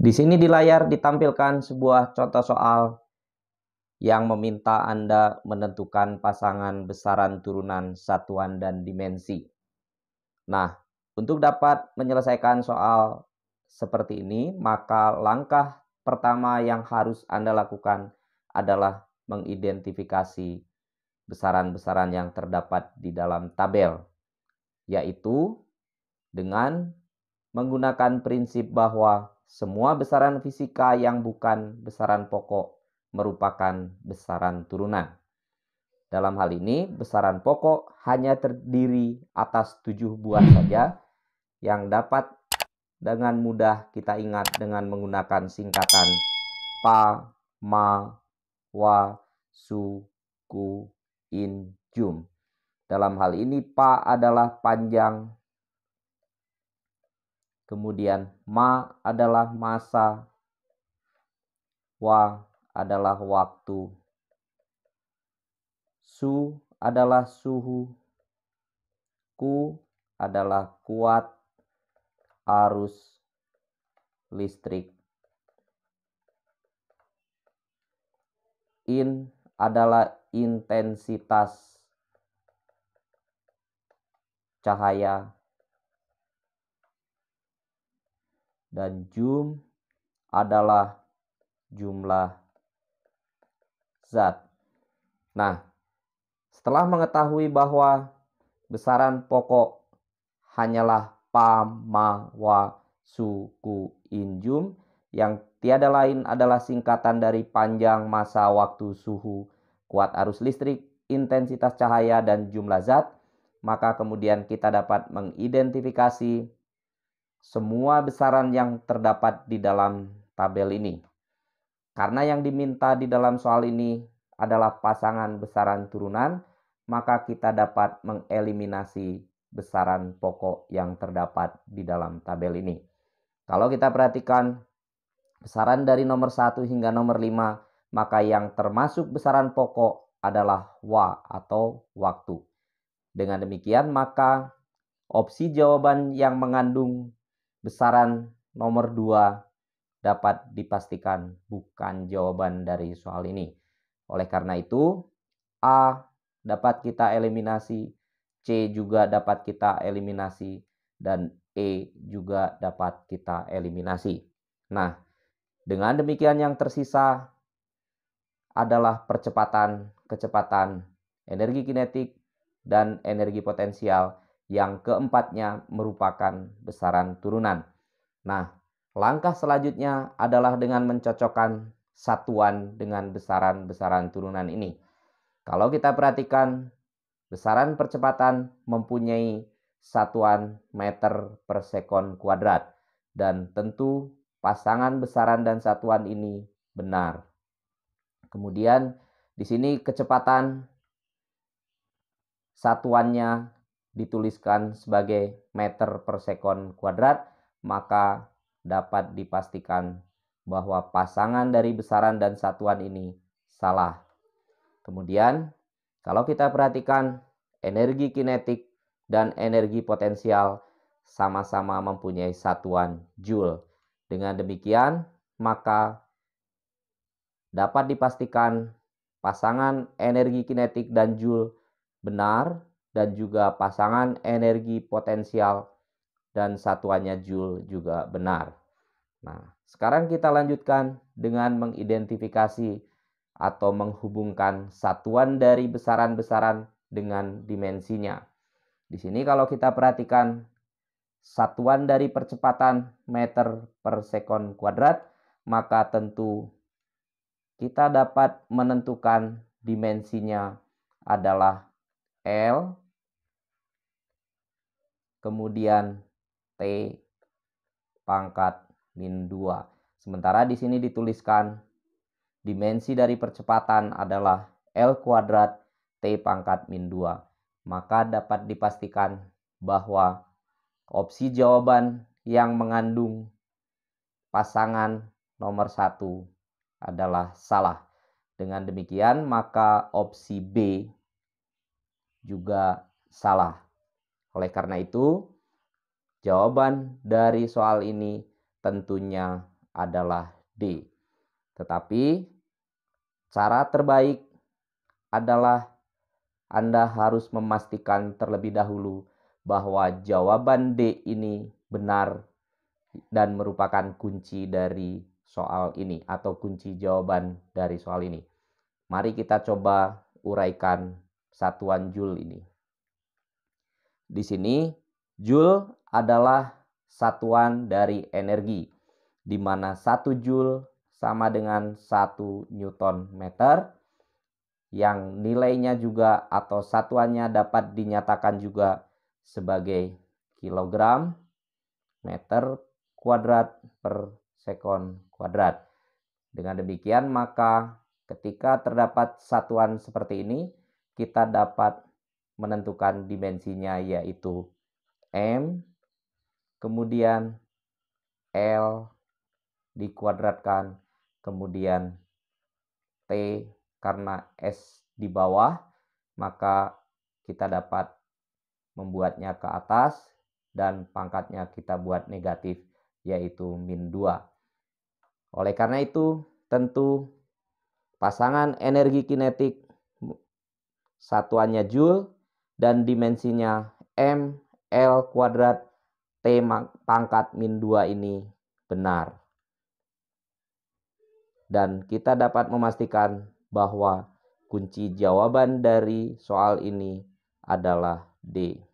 Di sini di layar ditampilkan sebuah contoh soal yang meminta Anda menentukan pasangan besaran turunan satuan dan dimensi. Nah, untuk dapat menyelesaikan soal seperti ini, maka langkah pertama yang harus Anda lakukan adalah mengidentifikasi besaran-besaran yang terdapat di dalam tabel, yaitu dengan menggunakan prinsip bahwa semua besaran fisika yang bukan besaran pokok merupakan besaran turunan. Dalam hal ini, besaran pokok hanya terdiri atas tujuh buah saja yang dapat dengan mudah kita ingat dengan menggunakan singkatan pa, ma, wa, su, ku, in, jum. Dalam hal ini, pa adalah panjang Kemudian ma adalah masa, wa adalah waktu, su adalah suhu, ku adalah kuat, arus, listrik. In adalah intensitas cahaya dan jum adalah jumlah zat. Nah, setelah mengetahui bahwa besaran pokok hanyalah pamawa suku injum yang tiada lain adalah singkatan dari panjang masa waktu suhu, kuat arus listrik, intensitas cahaya dan jumlah zat, maka kemudian kita dapat mengidentifikasi semua besaran yang terdapat di dalam tabel ini. Karena yang diminta di dalam soal ini adalah pasangan besaran turunan, maka kita dapat mengeliminasi besaran pokok yang terdapat di dalam tabel ini. Kalau kita perhatikan besaran dari nomor 1 hingga nomor 5, maka yang termasuk besaran pokok adalah wa atau waktu. Dengan demikian, maka opsi jawaban yang mengandung besaran nomor 2 dapat dipastikan bukan jawaban dari soal ini. Oleh karena itu, A dapat kita eliminasi, C juga dapat kita eliminasi, dan E juga dapat kita eliminasi. Nah, dengan demikian yang tersisa adalah percepatan, kecepatan, energi kinetik, dan energi potensial yang keempatnya merupakan besaran turunan. Nah, langkah selanjutnya adalah dengan mencocokkan satuan dengan besaran-besaran turunan ini. Kalau kita perhatikan, besaran percepatan mempunyai satuan meter per sekon kuadrat. Dan tentu pasangan besaran dan satuan ini benar. Kemudian di sini kecepatan satuannya dituliskan sebagai meter per sekon kuadrat, maka dapat dipastikan bahwa pasangan dari besaran dan satuan ini salah. Kemudian, kalau kita perhatikan energi kinetik dan energi potensial sama-sama mempunyai satuan joule. Dengan demikian, maka dapat dipastikan pasangan energi kinetik dan joule benar dan juga pasangan energi potensial dan satuannya Joule juga benar. Nah, sekarang kita lanjutkan dengan mengidentifikasi atau menghubungkan satuan dari besaran-besaran dengan dimensinya. Di sini kalau kita perhatikan satuan dari percepatan meter per sekon kuadrat, maka tentu kita dapat menentukan dimensinya adalah L kemudian T pangkat min 2. Sementara di sini dituliskan dimensi dari percepatan adalah L kuadrat T pangkat min 2. Maka dapat dipastikan bahwa opsi jawaban yang mengandung pasangan nomor 1 adalah salah. Dengan demikian maka opsi B juga salah. Oleh karena itu, jawaban dari soal ini tentunya adalah D. Tetapi cara terbaik adalah Anda harus memastikan terlebih dahulu bahwa jawaban D ini benar dan merupakan kunci dari soal ini atau kunci jawaban dari soal ini. Mari kita coba uraikan satuan joule ini. Di sini joule adalah satuan dari energi, di mana satu joule sama dengan satu Newton meter, yang nilainya juga atau satuannya dapat dinyatakan juga sebagai kilogram meter kuadrat per sekon kuadrat. Dengan demikian, maka ketika terdapat satuan seperti ini, kita dapat menentukan dimensinya yaitu M, kemudian L dikuadratkan, kemudian T karena S di bawah, maka kita dapat membuatnya ke atas dan pangkatnya kita buat negatif yaitu min 2. Oleh karena itu tentu pasangan energi kinetik satuannya Joule, dan dimensinya M L kuadrat T pangkat min 2 ini benar. Dan kita dapat memastikan bahwa kunci jawaban dari soal ini adalah D.